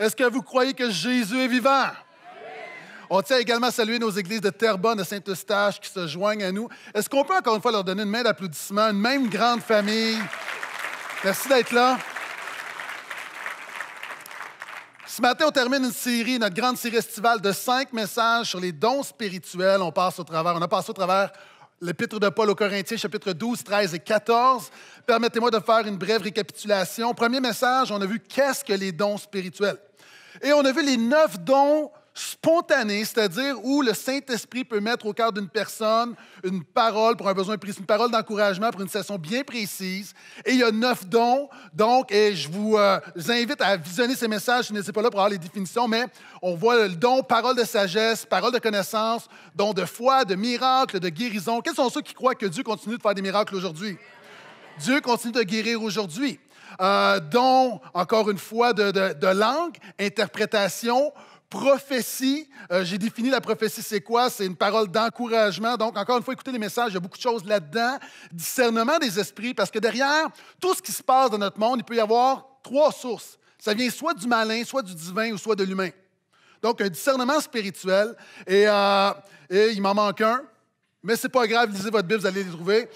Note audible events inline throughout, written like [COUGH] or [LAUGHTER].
Est-ce que vous croyez que Jésus est vivant? On tient également à saluer nos églises de Terrebonne, de Saint-Eustache qui se joignent à nous. Est-ce qu'on peut encore une fois leur donner une main d'applaudissement, une même grande famille? Merci d'être là. Ce matin, on termine une série, notre grande série estivale de cinq messages sur les dons spirituels. On passe au travers, on a passé au travers l'épître de Paul aux Corinthiens, chapitres 12, 13 et 14. Permettez-moi de faire une brève récapitulation. Premier message, on a vu qu'est-ce que les dons spirituels. Et on a vu les neuf dons spontanés, c'est-à-dire où le Saint-Esprit peut mettre au cœur d'une personne une parole pour un besoin précis, une parole d'encouragement pour une session bien précise. Et il y a neuf dons, donc, et je vous, euh, invite à visionner ces messages, je n'étais pas là pour avoir les définitions, mais on voit le don, parole de sagesse, parole de connaissance, don de foi, de miracle, de guérison. Quels sont ceux qui croient que Dieu continue de faire des miracles aujourd'hui? Dieu continue de guérir aujourd'hui. Euh, dont, encore une fois, de, langue, interprétation, prophétie. Euh, j'ai défini la prophétie, c'est quoi? C'est une parole d'encouragement. Donc, encore une fois, écoutez les messages, il y a beaucoup de choses là-dedans. Discernement des esprits, parce que derrière tout ce qui se passe dans notre monde, il peut y avoir trois sources. Ça vient soit du malin, soit du divin, ou soit de l'humain. Donc, un discernement spirituel. Et, euh, il m'en manque un, mais c'est pas grave, lisez votre Bible, vous allez les trouver.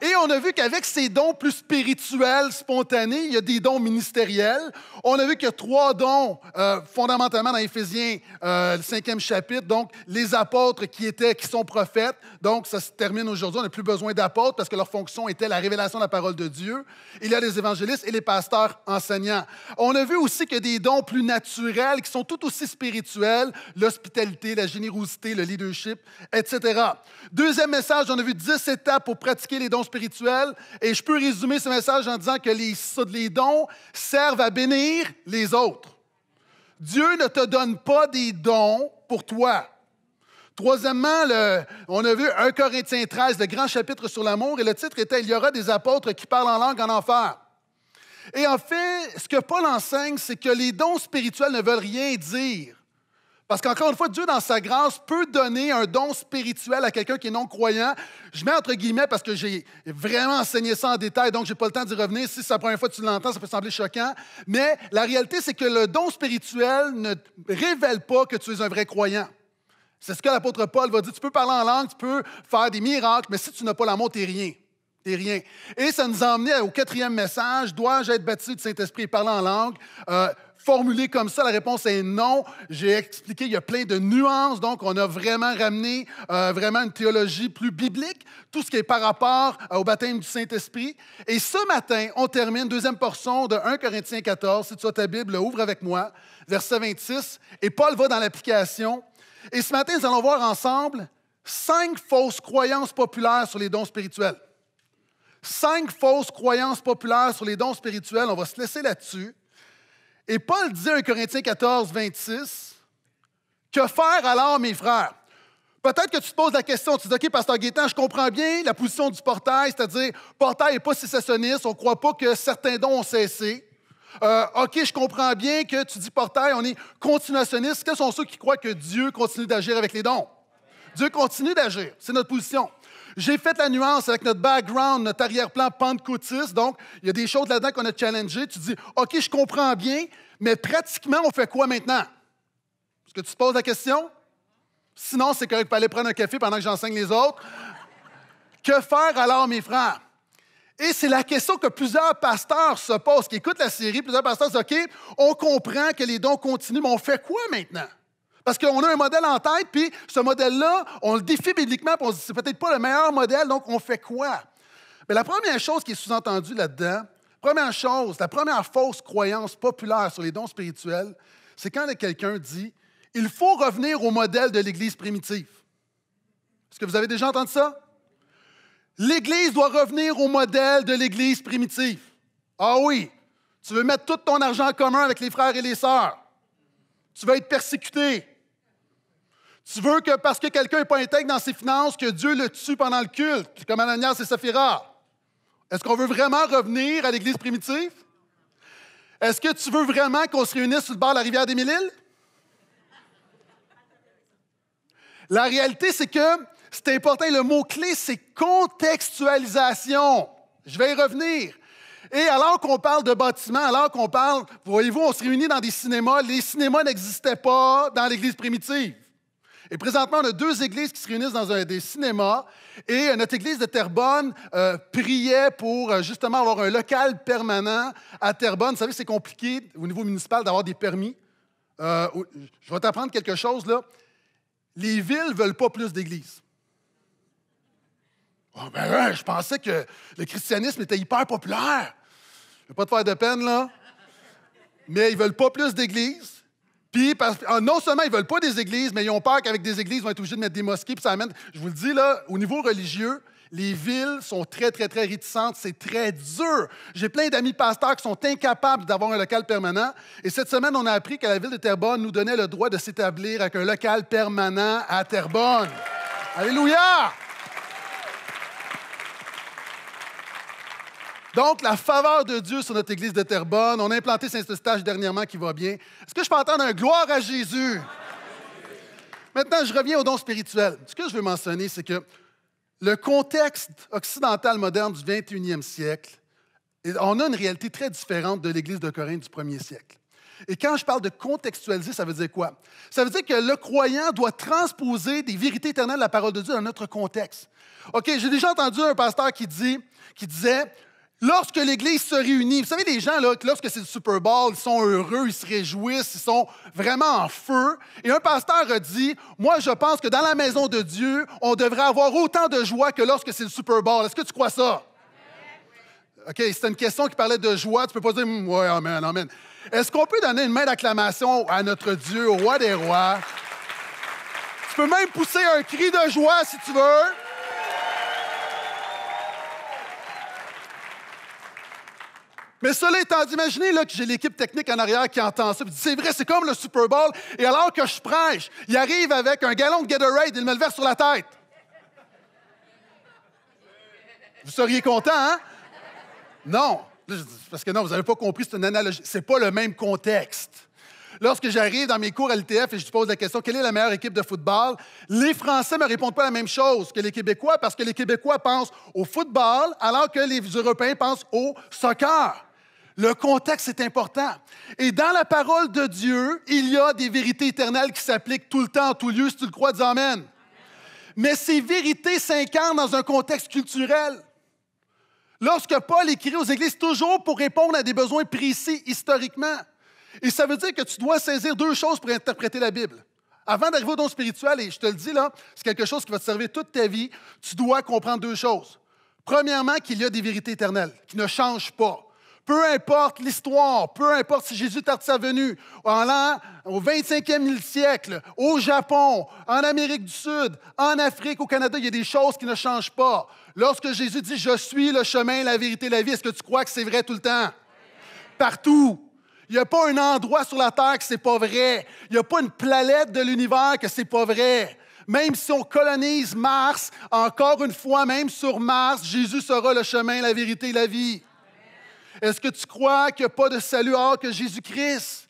Et on a vu qu'avec ces dons plus spirituels, spontanés, il y a des dons ministériels. On a vu qu'il y a trois dons euh, fondamentalement dans Éphésiens, euh, le cinquième chapitre. Donc, les apôtres qui étaient, qui sont prophètes. Donc, ça se termine aujourd'hui. On n'a plus besoin d'apôtres parce que leur fonction était la révélation de la parole de Dieu. Il y a les évangélistes et les pasteurs enseignants. On a vu aussi que des dons plus naturels qui sont tout aussi spirituels, l'hospitalité, la générosité, le leadership, etc. Deuxième message, on a vu dix étapes pour pratiquer les dons et je peux résumer ce message en disant que les, les dons servent à bénir les autres. Dieu ne te donne pas des dons pour toi. Troisièmement, on a vu 1 Corinthiens 13, le grand chapitre sur l'amour, et le titre était Il y aura des apôtres qui parlent en langue en enfer. Et en fait, ce que Paul enseigne, c'est que les dons spirituels ne veulent rien dire. Parce qu'encore une fois, Dieu, dans sa grâce, peut donner un don spirituel à quelqu'un qui est non-croyant. Je mets entre guillemets parce que j'ai vraiment enseigné ça en détail, donc je n'ai pas le temps d'y revenir. Si c'est la première fois que tu l'entends, ça peut sembler choquant. Mais la réalité, c'est que le don spirituel ne révèle pas que tu es un vrai croyant. C'est ce que l'apôtre Paul va dire. Tu peux parler en langue, tu peux faire des miracles, mais si tu n'as pas l'amour, tu n'es rien et rien. Et ça nous emmenait au quatrième message, dois-je être baptisé du Saint-Esprit et parler en langue? Euh, formulé comme ça, la réponse est non. J'ai expliqué, il y a plein de nuances, donc on a vraiment ramené euh, vraiment une théologie plus biblique, tout ce qui est par rapport euh, au baptême du Saint-Esprit. Et ce matin, on termine deuxième portion de 1 Corinthiens 14. Si tu as ta Bible, ouvre avec moi, verset 26. Et Paul va dans l'application. Et ce matin, nous allons voir ensemble cinq fausses croyances populaires sur les dons spirituels cinq fausses croyances populaires sur les dons spirituels. On va se laisser là-dessus. Et Paul dit à 1 Corinthiens 14, 26, Que faire alors, mes frères? Peut-être que tu te poses la question, tu dis, OK, Pasteur Gaétan, je comprends bien la position du portail, c'est-à-dire, portail n'est pas sécessionniste, on ne croit pas que certains dons ont cessé. Euh, OK, je comprends bien que tu dis portail, on est continuationniste. Quels sont ceux qui croient que Dieu continue d'agir avec les dons? Dieu continue d'agir. C'est notre position. J'ai fait la nuance avec notre background, notre arrière-plan pentecôtiste. Donc, il y a des choses là-dedans qu'on a challengées. Tu dis, OK, je comprends bien, mais pratiquement, on fait quoi maintenant? Est-ce que tu te poses la question? Sinon, c'est correct, aller prendre un café pendant que j'enseigne les autres. Que faire alors, mes frères? Et c'est la question que plusieurs pasteurs se posent, qui écoutent la série, plusieurs pasteurs disent, OK, on comprend que les dons continuent, mais on fait quoi maintenant? Parce qu'on a un modèle en tête, puis ce modèle-là, on le défie bibliquement, puis on se dit, c'est peut-être pas le meilleur modèle, donc on fait quoi? Mais la première chose qui est sous-entendue là-dedans, première chose, la première fausse croyance populaire sur les dons spirituels, c'est quand quelqu'un dit, il faut revenir au modèle de l'Église primitive. Est-ce que vous avez déjà entendu ça? L'Église doit revenir au modèle de l'Église primitive. Ah oui, tu veux mettre tout ton argent en commun avec les frères et les sœurs. Tu vas être persécuté. Tu veux que parce que quelqu'un n'est pas intègre dans ses finances, que Dieu le tue pendant le culte, comme Ananias et Saphira. Est-ce qu'on veut vraiment revenir à l'Église primitive? Est-ce que tu veux vraiment qu'on se réunisse sur le bord de la rivière des mille La réalité, c'est que c'est important. Le mot-clé, c'est contextualisation. Je vais y revenir. Et alors qu'on parle de bâtiments, alors qu'on parle, voyez-vous, on se réunit dans des cinémas. Les cinémas n'existaient pas dans l'Église primitive. Et présentement, on a deux églises qui se réunissent dans un, des cinémas. Et euh, notre église de Terrebonne euh, priait pour euh, justement avoir un local permanent à Terrebonne. Vous savez, c'est compliqué au niveau municipal d'avoir des permis. je vais t'apprendre quelque chose, là. Les villes ne veulent pas plus d'églises. Ah, ben je pensais que le christianisme était hyper populaire. Je vais pas te faire de peine, là. Mais ils ne veulent pas plus d'églises. Puis, parce, ah, non seulement ils ne veulent pas des églises, mais ils ont peur qu'avec des églises, ils vont être obligés de mettre des mosquées. Puis ça amène. Je vous le dis, là, au niveau religieux, les villes sont très, très, très réticentes. C'est très dur. J'ai plein d'amis pasteurs qui sont incapables d'avoir un local permanent. Et cette semaine, on a appris que la ville de Terrebonne nous donnait le droit de s'établir avec un local permanent à Terrebonne. Alléluia! Donc, la faveur de Dieu sur notre église de Terrebonne. On a implanté Saint-Eustache dernièrement qui va bien. Est-ce que je peux entendre un gloire à Jésus? Maintenant, je reviens au don spirituel. Ce que je veux mentionner, c'est que le contexte occidental moderne du 21e siècle, on a une réalité très différente de l'Église de Corinthe du 1er siècle. Et quand je parle de contextualiser, ça veut dire quoi? Ça veut dire que le croyant doit transposer des vérités éternelles de la parole de Dieu dans notre contexte. OK, j'ai déjà entendu un pasteur qui, qui disait Lorsque l'Église se réunit, vous savez, les gens, là, lorsque c'est le Super Bowl, ils sont heureux, ils se réjouissent, ils sont vraiment en feu. Et un pasteur a dit, moi, je pense que dans la maison de Dieu, on devrait avoir autant de joie que lorsque c'est le Super Bowl. Est-ce que tu crois ça? OK, c'était une question qui parlait de joie. Tu peux pas dire, ouais, amen, amen. Est-ce qu'on peut donner une main d'acclamation à notre Dieu, au roi des rois? Tu peux même pousser un cri de joie si tu veux. Mais cela étant dit, imaginez là, que j'ai l'équipe technique en arrière qui entend ça. c'est vrai, c'est comme le Super Bowl. Et alors que je prêche, il arrive avec un galon de Gatorade et il me le verse sur la tête. Vous seriez content, hein? Non. Parce que non, vous n'avez pas compris, c'est une analogie. C'est pas le même contexte. Lorsque j'arrive dans mes cours à l'ITF et je pose la question quelle est la meilleure équipe de football, les Français ne me répondent pas la même chose que les Québécois parce que les Québécois pensent au football alors que les Européens pensent au soccer. Le contexte est important. Et dans la parole de Dieu, il y a des vérités éternelles qui s'appliquent tout le temps, en tout lieu. Si tu le crois, dis Amen. Mais ces vérités s'incarnent dans un contexte culturel. Lorsque Paul écrit aux églises, toujours pour répondre à des besoins précis historiquement. Et ça veut dire que tu dois saisir deux choses pour interpréter la Bible. Avant d'arriver au don spirituel, et je te le dis là, c'est quelque chose qui va te servir toute ta vie, tu dois comprendre deux choses. Premièrement, qu'il y a des vérités éternelles qui ne changent pas. Peu importe l'histoire, peu importe si Jésus est revenu en au 25e siècle, au Japon, en Amérique du Sud, en Afrique, au Canada, il y a des choses qui ne changent pas. Lorsque Jésus dit Je suis le chemin, la vérité, la vie, est-ce que tu crois que c'est vrai tout le temps? Partout. Il n'y a pas un endroit sur la terre que c'est pas vrai. Il n'y a pas une planète de l'univers que c'est pas vrai même si on colonise Mars, encore une fois, même sur Mars, Jésus sera le chemin, la vérité, la vie. Est-ce que tu crois qu'il n'y a pas de salut hors que Jésus-Christ?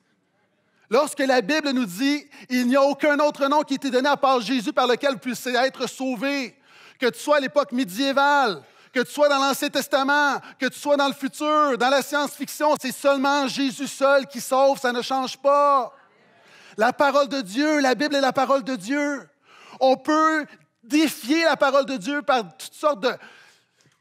Lorsque la Bible nous dit, il n'y a aucun autre nom qui été donné à part Jésus par lequel puisse être sauvé, que tu sois à l'époque médiévale, que tu sois dans l'Ancien Testament, que tu sois dans le futur, dans la science-fiction, c'est seulement Jésus seul qui sauve, ça ne change pas. La parole de Dieu, la Bible est la parole de Dieu. On peut défier la parole de Dieu par toutes sortes de,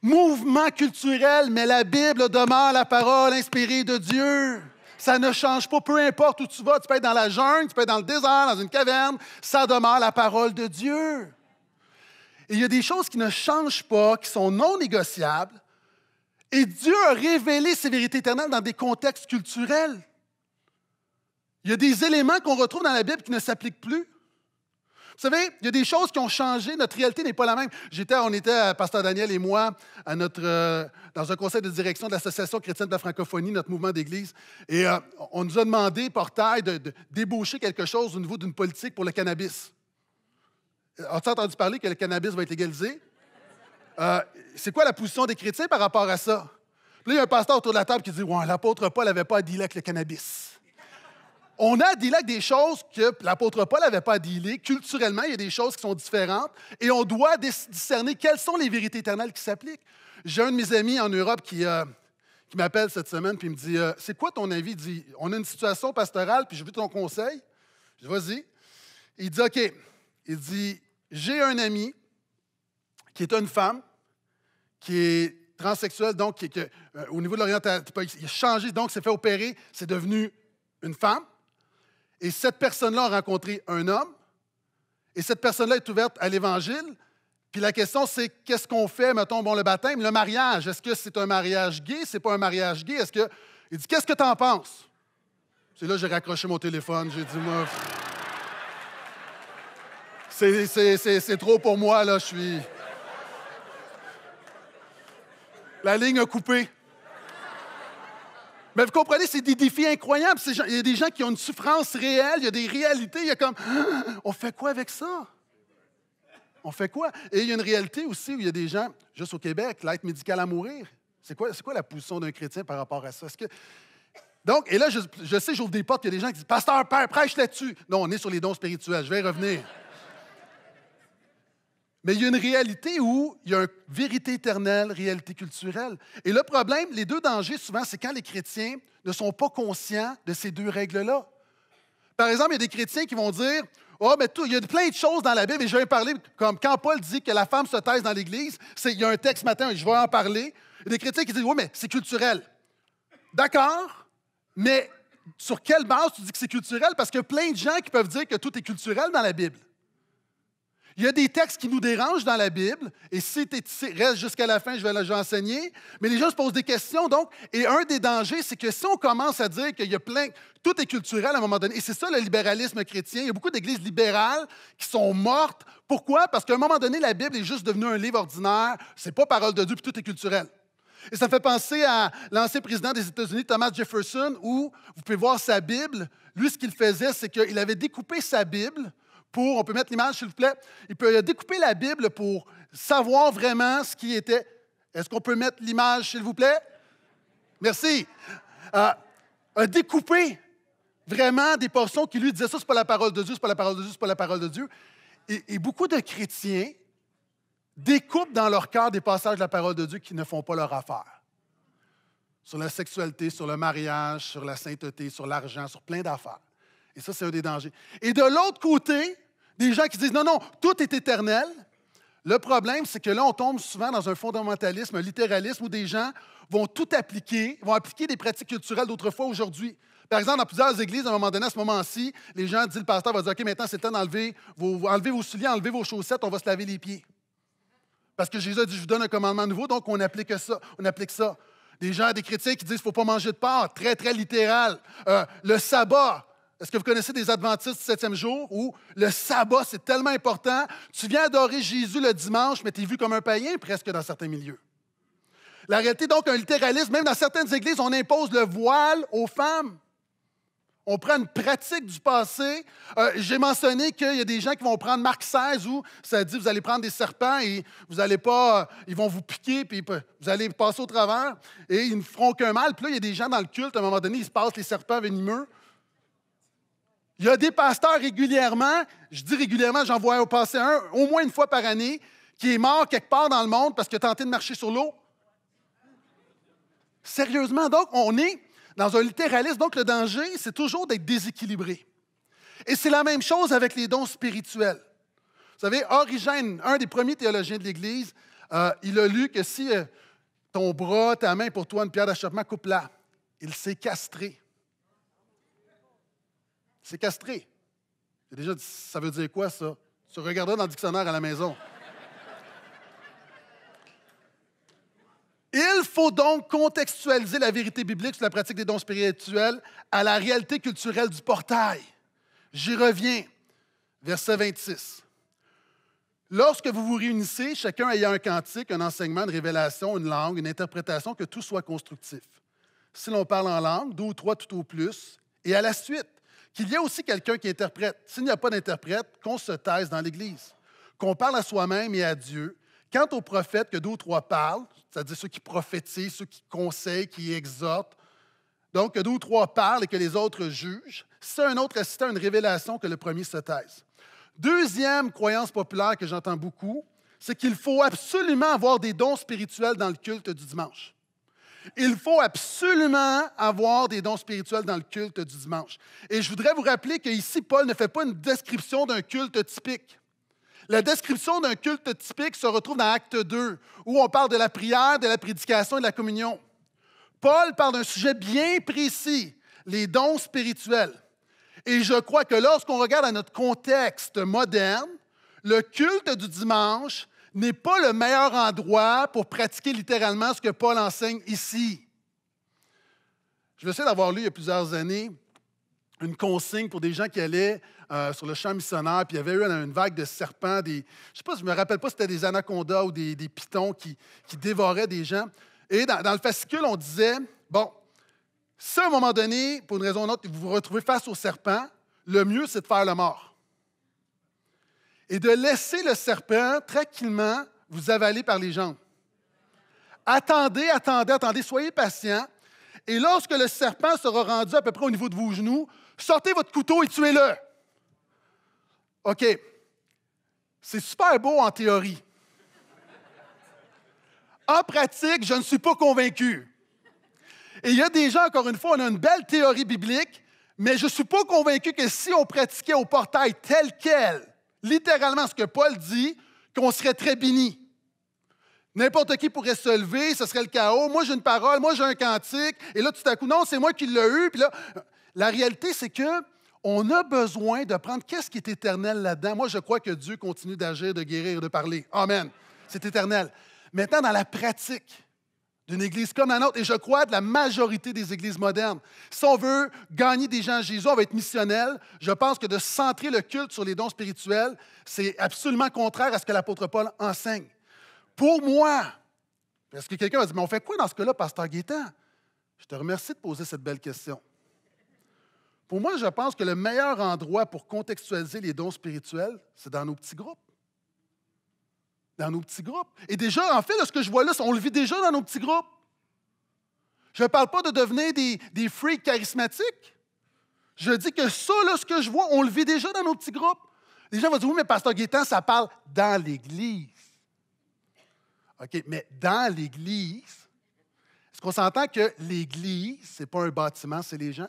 mouvement culturel, mais la Bible demeure la parole inspirée de Dieu. Ça ne change pas, peu importe où tu vas, tu peux être dans la jungle, tu peux être dans le désert, dans une caverne, ça demeure la parole de Dieu. Et il y a des choses qui ne changent pas, qui sont non négociables, et Dieu a révélé ses vérités éternelles dans des contextes culturels. Il y a des éléments qu'on retrouve dans la Bible qui ne s'appliquent plus savez, il y a des choses qui ont changé. Notre réalité n'est pas la même. J'étais, on était, euh, Pasteur Daniel et moi, à notre, euh, dans un conseil de direction de l'Association chrétienne de la francophonie, notre mouvement d'église. Et euh, on nous a demandé, portail, de, de débaucher quelque chose au niveau d'une politique pour le cannabis. As-tu entendu parler que le cannabis va être légalisé? c'est quoi la position des chrétiens par rapport à ça? là, il y a un pasteur autour de la table qui dit l'apôtre Paul n'avait pas à dealer avec le cannabis on a dit des choses que l'apôtre Paul n'avait pas là, Culturellement, il y a des choses qui sont différentes et on doit discerner quelles sont les vérités éternelles qui s'appliquent. J'ai un de mes amis en Europe qui, euh, m'appelle cette semaine et il me dit euh, C'est quoi ton avis Il dit On a une situation pastorale puis je veux ton conseil. Je dis Vas-y. Il dit OK. Il dit J'ai un ami qui est une femme qui est transsexuelle, donc qui, euh, au niveau de l'orientation, il a changé, donc s'est fait opérer, c'est devenu une femme et cette personne-là a rencontré un homme, et cette personne-là est ouverte à l'Évangile. Puis la question, c'est qu'est-ce qu'on fait, mettons, bon, le baptême, le mariage. Est-ce que c'est un mariage gay? C'est pas un mariage gay? Est-ce que. Il dit, qu'est-ce que t'en penses? C'est là j'ai raccroché mon téléphone. J'ai dit, moi. C'est trop pour moi, là. Je suis. La ligne a coupé. Mais vous comprenez, c'est des défis incroyables. Il y a des gens qui ont une souffrance réelle, il y a des réalités, il y a comme, [GASPS] on fait quoi avec ça? On fait quoi? Et il y a une réalité aussi où il y a des gens, juste au Québec, l'aide médicale à mourir. C'est quoi, quoi la position d'un chrétien par rapport à ça? donc, et là, je, sais, j'ouvre des portes, il y a des gens qui disent Pasteur, père, prêche là-dessus. Non, on est sur les dons spirituels, je vais revenir. Mais il y a une réalité où il y a une vérité éternelle, réalité culturelle. Et le problème, les deux dangers, souvent, c'est quand les chrétiens ne sont pas conscients de ces deux règles-là. Par exemple, il y a des chrétiens qui vont dire Oh, mais tout, il y a plein de choses dans la Bible, et je vais en parler. Comme quand Paul dit que la femme se taise dans l'Église, c'est, il y a un texte matin, je vais en parler. Il y a des chrétiens qui disent Oui, mais c'est culturel. D'accord, mais sur quelle base tu dis que c'est culturel? Parce qu'il y a plein de gens qui peuvent dire que tout est culturel dans la Bible. Il y a des textes qui nous dérangent dans la Bible, et si tu restes jusqu'à la fin, je vais l'enseigner. Mais les gens se posent des questions, donc, et un des dangers, c'est que si on commence à dire qu'il y a plein, tout est culturel à un moment donné, et c'est ça le libéralisme chrétien, il y a beaucoup d'églises libérales qui sont mortes. Pourquoi? Parce qu'à un moment donné, la Bible est juste devenue un livre ordinaire, c'est pas parole de Dieu, puis tout est culturel. Et ça me fait penser à l'ancien président des États-Unis, Thomas Jefferson, où vous pouvez voir sa Bible. Lui, ce qu'il faisait, c'est qu'il avait découpé sa Bible on peut mettre l'image s'il vous plaît, il peut découper la Bible pour savoir vraiment ce qui était. Est-ce qu'on peut mettre l'image s'il vous plaît? Merci. Euh, a découpé vraiment des portions qui lui disaient ça, c'est pas la parole de Dieu, c'est pas la parole de Dieu, c'est pas la parole de Dieu. Et, et beaucoup de chrétiens découpent dans leur cœur des passages de la parole de Dieu qui ne font pas leur affaire sur la sexualité, sur le mariage, sur la sainteté, sur l'argent, sur plein d'affaires. Et ça, c'est un des dangers. Et de l'autre côté, des gens qui disent non, non, tout est éternel. Le problème, c'est que là, on tombe souvent dans un fondamentalisme, un littéralisme où des gens vont tout appliquer, vont appliquer des pratiques culturelles d'autrefois aujourd'hui. Par exemple, dans plusieurs églises, à un moment donné, à ce moment-ci, les gens disent, le pasteur va dire, OK, maintenant, c'est le temps d'enlever vos, souliers, enlever vos chaussettes, on va se laver les pieds. Parce que Jésus a dit, je vous donne un commandement nouveau, donc on applique ça. On applique ça. Des gens, des chrétiens qui disent, il ne faut pas manger de porc, très, très littéral. Euh, le sabbat, est-ce que vous connaissez des adventistes du septième jour où le sabbat, c'est tellement important? Tu viens adorer Jésus le dimanche, mais tu es vu comme un païen presque dans certains milieux. La réalité, donc, un littéralisme, même dans certaines églises, on impose le voile aux femmes. On prend une pratique du passé. Euh, j'ai mentionné qu'il y a des gens qui vont prendre Marc 16 où ça dit vous allez prendre des serpents et vous allez pas, euh, ils vont vous piquer puis vous allez passer au travers et ils ne feront qu'un mal. Puis là, il y a des gens dans le culte, à un moment donné, ils se passent les serpents venimeux. Il y a des pasteurs régulièrement, je dis régulièrement, j'en vois au passé un, au moins une fois par année, qui est mort quelque part dans le monde parce qu'il a tenté de marcher sur l'eau. Sérieusement, donc, on est dans un littéralisme. Donc, le danger, c'est toujours d'être déséquilibré. Et c'est la même chose avec les dons spirituels. Vous savez, Origène, un des premiers théologiens de l'Église, euh, il a lu que si euh, ton bras, ta main pour toi, une pierre d'achoppement, coupe-la. Il s'est castré. C'est castré. J'ai déjà dit, ça veut dire quoi, ça? Tu regarderas dans le dictionnaire à la maison. Il faut donc contextualiser la vérité biblique sur la pratique des dons spirituels à la réalité culturelle du portail. J'y reviens. Verset 26. Lorsque vous vous réunissez, chacun ayant un cantique, un enseignement, une révélation, une langue, une interprétation, que tout soit constructif. Si l'on parle en langue, deux ou trois tout au plus, et à la suite qu'il y a aussi quelqu'un qui interprète. S'il n'y a pas d'interprète, qu'on se taise dans l'Église, qu'on parle à soi-même et à Dieu. Quant aux prophètes que deux ou trois parlent, c'est-à-dire ceux qui prophétisent, ceux qui conseillent, qui exhortent, donc que deux ou trois parlent et que les autres jugent, c'est un autre assistant une révélation que le premier se taise. Deuxième croyance populaire que j'entends beaucoup, c'est qu'il faut absolument avoir des dons spirituels dans le culte du dimanche il faut absolument avoir des dons spirituels dans le culte du dimanche. Et je voudrais vous rappeler qu'ici, Paul ne fait pas une description d'un culte typique. La description d'un culte typique se retrouve dans Acte 2, où on parle de la prière, de la prédication et de la communion. Paul parle d'un sujet bien précis, les dons spirituels. Et je crois que lorsqu'on regarde à notre contexte moderne, le culte du dimanche n'est pas le meilleur endroit pour pratiquer littéralement ce que Paul enseigne ici. Je me souviens d'avoir lu il y a plusieurs années une consigne pour des gens qui allaient euh, sur le champ missionnaire, puis il y avait eu une vague de serpents, des, je sais pas, je me rappelle pas si c'était des anacondas ou des, pitons qui, dévoraient des gens. Et dans, le fascicule, on disait, bon, si à un moment donné, pour une raison ou une autre, vous vous retrouvez face au serpent, le mieux, c'est de faire le mort et de laisser le serpent tranquillement vous avaler par les jambes. Attendez, attendez, attendez, soyez patient. Et lorsque le serpent sera rendu à peu près au niveau de vos genoux, sortez votre couteau et tuez-le. OK. C'est super beau en théorie. En pratique, je ne suis pas convaincu. Et il y a des gens, encore une fois, on a une belle théorie biblique, mais je ne suis pas convaincu que si on pratiquait au portail tel quel, littéralement ce que Paul dit, qu'on serait très béni. N'importe qui pourrait se lever, ce serait le chaos. Moi, j'ai une parole, moi, j'ai un cantique. Et là, tout à coup, non, c'est moi qui l'ai eu. la réalité, c'est que on a besoin de prendre qu'est-ce qui est éternel là-dedans. Moi, je crois que Dieu continue d'agir, de guérir, de parler. Amen. C'est éternel. Maintenant, dans la pratique, d'une église comme la nôtre, et je crois de la majorité des églises modernes. Si on veut gagner des gens à Jésus, on va être missionnel. Je pense que de centrer le culte sur les dons spirituels, c'est absolument contraire à ce que l'apôtre Paul enseigne. Pour moi, parce que quelqu'un va dire, mais on fait quoi dans ce cas-là, pasteur Guétan? Je te remercie de poser cette belle question. Pour moi, je pense que le meilleur endroit pour contextualiser les dons spirituels, c'est dans nos petits groupes dans nos petits groupes. Et déjà, en fait, ce que je vois là, on le vit déjà dans nos petits groupes. Je ne parle pas de devenir des, des freaks charismatiques. Je dis que ça, là, ce que je vois, on le vit déjà dans nos petits groupes. Les gens vont dire, oui, mais Pasteur Guétan, ça parle dans l'Église. OK, mais dans l'Église, est-ce qu'on s'entend que l'Église, ce n'est pas un bâtiment, c'est les gens?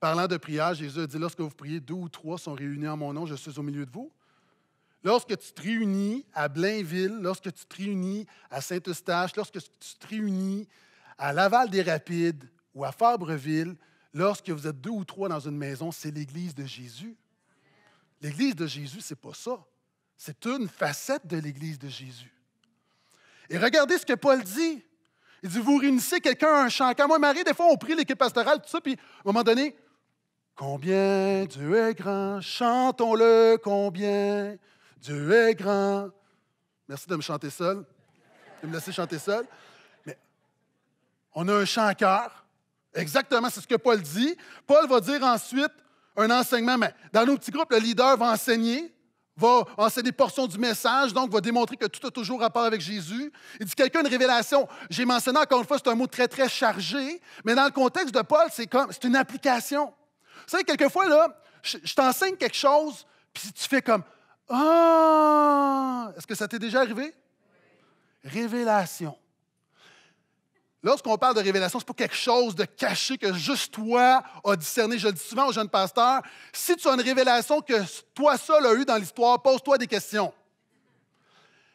Parlant de prière, Jésus a dit, lorsque vous priez, deux ou trois sont réunis en mon nom, je suis au milieu de vous. Lorsque tu te réunis à Blainville, lorsque tu te réunis à Saint-Eustache, lorsque tu te réunis à Laval-des-Rapides ou à Fabreville, lorsque vous êtes deux ou trois dans une maison, c'est l'Église de Jésus. L'Église de Jésus, c'est pas ça. C'est une facette de l'Église de Jésus. Et regardez ce que Paul dit. Il dit, vous réunissez quelqu'un à un chant. Quand moi, Marie, des fois, on prie l'équipe pastorale, tout ça, puis à un moment donné, combien Dieu est grand, chantons-le, combien Dieu est grand. Merci de me chanter seul, de me laisser chanter seul. Mais on a un chant à cœur. Exactement, c'est ce que Paul dit. Paul va dire ensuite un enseignement, mais dans nos petits groupes, le leader va enseigner, va enseigner des portions du message, donc va démontrer que tout a toujours rapport avec Jésus. Il dit quelqu'un une révélation. J'ai mentionné encore une fois, c'est un mot très, très chargé, mais dans le contexte de Paul, c'est comme c'est une application. Vous savez, quelquefois, là, je, je t'enseigne quelque chose, puis tu fais comme ah! Est-ce que ça t'est déjà arrivé? Révélation. Lorsqu'on parle de révélation, c'est pas quelque chose de caché que juste toi a discerné. Je le dis souvent aux jeunes pasteurs, si tu as une révélation que toi seul as eue dans l'histoire, pose-toi des questions.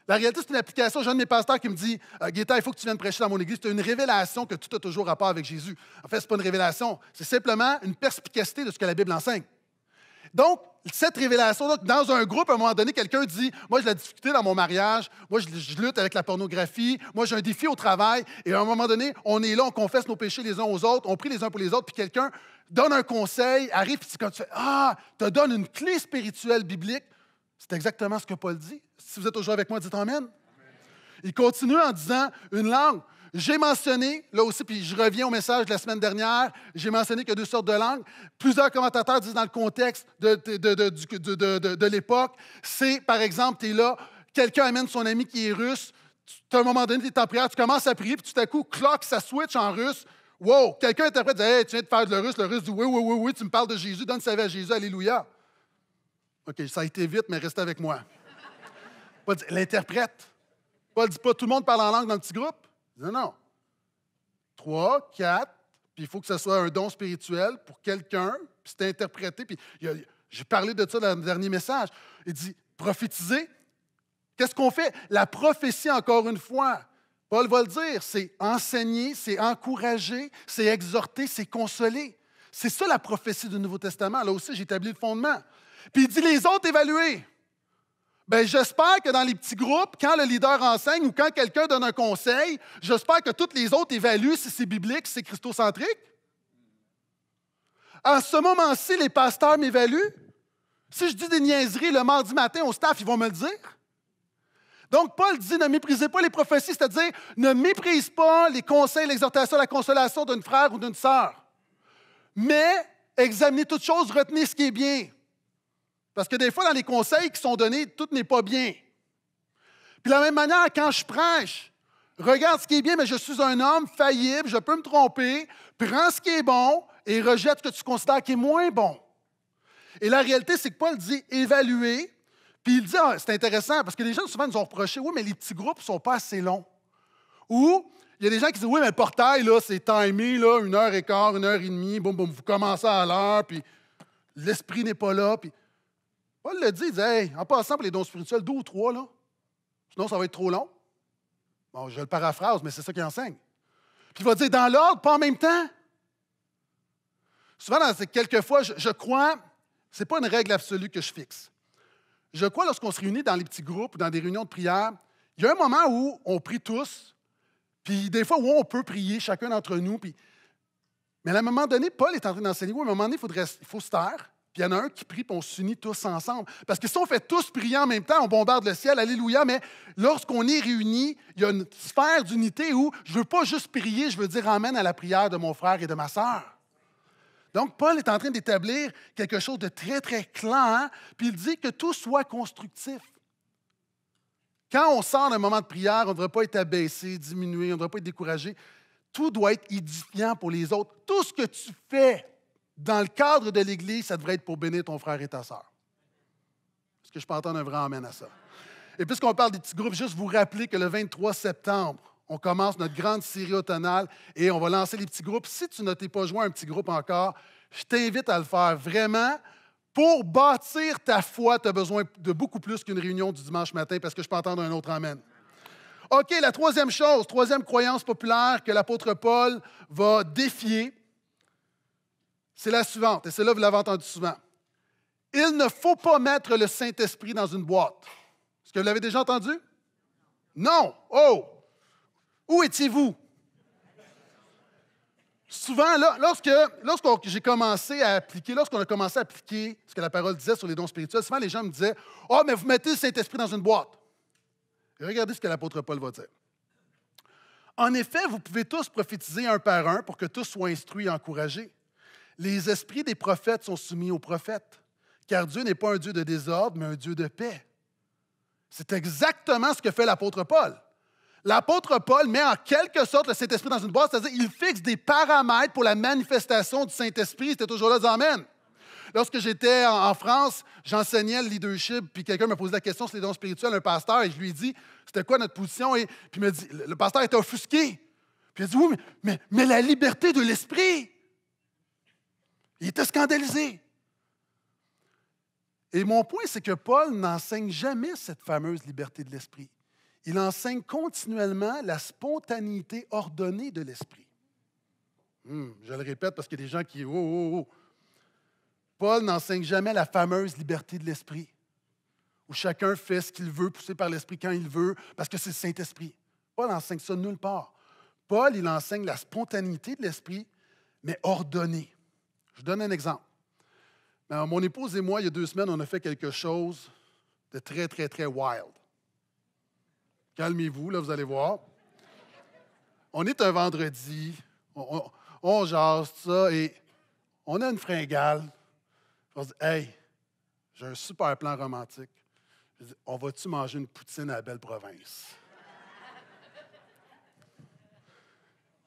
La réalité, c'est une application. J'ai un de mes pasteurs qui me dit euh, Guetta, il faut que tu viennes prêcher dans mon église. Tu as une révélation que tu as toujours rapport avec Jésus. En fait, ce n'est pas une révélation. C'est simplement une perspicacité de ce que la Bible enseigne. Donc, cette révélation, dans un groupe, à un moment donné, quelqu'un dit Moi, j'ai la difficulté dans mon mariage, moi, je, lutte avec la pornographie, moi, j'ai un défi au travail. Et à un moment donné, on est là, on confesse nos péchés les uns aux autres, on prie les uns pour les autres, puis quelqu'un donne un conseil, arrive, puis quand tu fais Ah, te donne une clé spirituelle biblique. C'est exactement ce que Paul dit. Si vous êtes toujours avec moi, dites Amen. Il continue en disant Une langue, j'ai mentionné, là aussi, puis je reviens au message de la semaine dernière, j'ai mentionné qu'il y a deux sortes de langues. Plusieurs commentateurs disent dans le contexte de, l'époque, c'est, par exemple, tu es là, quelqu'un amène son ami qui est russe, tu, as un moment donné, tu es en prière, tu commences à prier, puis tout à coup, cloque, ça switch en russe. Wow! Quelqu'un interprète, hey, tu viens de faire du le russe, le russe dit, oui, oui, oui, oui, tu me parles de Jésus, donne sa vie à Jésus, alléluia. OK, ça a été vite, mais restez avec moi. L'interprète. pas dit pas tout le monde parle en langue dans le petit groupe. Non, non. Trois, quatre, puis il faut que ce soit un don spirituel pour quelqu'un, puis c'est interprété. Puis j'ai parlé de ça dans le dernier message. Il dit prophétiser. Qu'est-ce qu'on fait? La prophétie, encore une fois, Paul va le dire, c'est enseigner, c'est encourager, c'est exhorter, c'est consoler. C'est ça la prophétie du Nouveau Testament. Là aussi, j'ai établi le fondement. Puis il dit les autres évaluer. Bien, j'espère que dans les petits groupes, quand le leader enseigne ou quand quelqu'un donne un conseil, j'espère que toutes les autres évaluent si c'est biblique, si c'est christocentrique. En ce moment-ci, les pasteurs m'évaluent. Si je dis des niaiseries le mardi matin au staff, ils vont me le dire. Donc, Paul dit ne méprisez pas les prophéties, c'est-à-dire ne méprise pas les conseils, l'exhortation, la consolation d'une frère ou d'une sœur. Mais examinez toutes choses, retenez ce qui est bien. Parce que des fois, dans les conseils qui sont donnés, tout n'est pas bien. Puis de la même manière, quand je prêche, regarde ce qui est bien, mais je suis un homme faillible, je peux me tromper, prends ce qui est bon et rejette ce que tu considères qui est moins bon. Et la réalité, c'est que Paul dit évaluer, puis il dit, ah, c'est intéressant, parce que les gens souvent nous ont reproché, oui, mais les petits groupes ne sont pas assez longs. Ou il y a des gens qui disent, oui, mais le portail, là, c'est timé, là, une heure et quart, une heure et demie, boum, boum, vous commencez à l'heure, puis l'esprit n'est pas là, puis Paul le dit, il dit en passant pour les dons spirituels, deux ou trois, là, sinon ça va être trop long. Bon, je le paraphrase, mais c'est ça qu'il enseigne. Puis il va dire dans l'ordre, pas en même temps. Souvent, dans quelques je, crois, ce n'est pas une règle absolue que je fixe. Je crois, lorsqu'on se réunit dans les petits groupes ou dans des réunions de prière, il y a un moment où on prie tous, puis des fois où on peut prier chacun d'entre nous. Puis... Mais à un moment donné, Paul est en train d'enseigner, à un moment donné, il, faudrait, il faut se taire, il y en a un qui prie, puis on s'unit tous ensemble. Parce que si on fait tous prier en même temps, on bombarde le ciel, alléluia, mais lorsqu'on est réunis, il y a une sphère d'unité où je ne veux pas juste prier, je veux dire amène à la prière de mon frère et de ma sœur. Donc, Paul est en train d'établir quelque chose de très, très clair, hein? puis il dit que tout soit constructif. Quand on sort d'un moment de prière, on ne devrait pas être abaissé, diminué, on ne devrait pas être découragé. Tout doit être édifiant pour les autres. Tout ce que tu fais dans le cadre de l'Église, ça devrait être pour bénir ton frère et ta sœur. Est-ce que je peux entendre un vrai amen à ça? Et puisqu'on parle des petits groupes, juste vous rappeler que le 23 septembre, on commence notre grande série automnale et on va lancer les petits groupes. Si tu ne t'es pas joint un petit groupe encore, je t'invite à le faire vraiment. Pour bâtir ta foi, tu as besoin de beaucoup plus qu'une réunion du dimanche matin parce que je peux entendre un autre Amen. OK, la troisième chose, troisième croyance populaire que l'apôtre Paul va défier, c'est la suivante, et c'est là vous l'avez entendu souvent. Il ne faut pas mettre le Saint-Esprit dans une boîte. Est-ce que vous l'avez déjà entendu? Non. Oh! Où étiez-vous? Souvent, lorsque, lorsque j'ai commencé à appliquer, lorsqu'on a commencé à appliquer ce que la parole disait sur les dons spirituels, souvent les gens me disaient oh, mais vous mettez le Saint-Esprit dans une boîte. regardez ce que l'apôtre Paul va dire. En effet, vous pouvez tous prophétiser un par un pour que tous soient instruits et encouragés. Les esprits des prophètes sont soumis aux prophètes, car Dieu n'est pas un Dieu de désordre, mais un Dieu de paix. C'est exactement ce que fait l'apôtre Paul. L'apôtre Paul met en quelque sorte le Saint-Esprit dans une boîte, c'est-à-dire il fixe des paramètres pour la manifestation du Saint-Esprit. C'était toujours là, Amen. Lorsque j'étais en France, j'enseignais le leadership, puis quelqu'un me posait la question sur les dons spirituels, un pasteur, et je lui dis c'était quoi notre position, et puis il me dit le pasteur était offusqué. Puis il a dit oui, mais la liberté de l'esprit. Il était scandalisé. Et mon point, c'est que Paul n'enseigne jamais cette fameuse liberté de l'esprit. Il enseigne continuellement la spontanéité ordonnée de l'esprit. Hmm, je le répète parce qu'il y a des gens qui... Oh, oh, oh. Paul n'enseigne jamais la fameuse liberté de l'esprit, où chacun fait ce qu'il veut, poussé par l'esprit quand il veut, parce que c'est le Saint-Esprit. Paul n'enseigne ça nulle part. Paul, il enseigne la spontanéité de l'esprit, mais ordonnée. Je donne un exemple. Euh, mon épouse et moi, il y a deux semaines, on a fait quelque chose de très, très, très wild. Calmez-vous, là, vous allez voir. On est un vendredi, on, on, jase, ça, et on a une fringale. On se dit, hey, j'ai un super plan romantique. on va-tu manger une poutine à la belle province?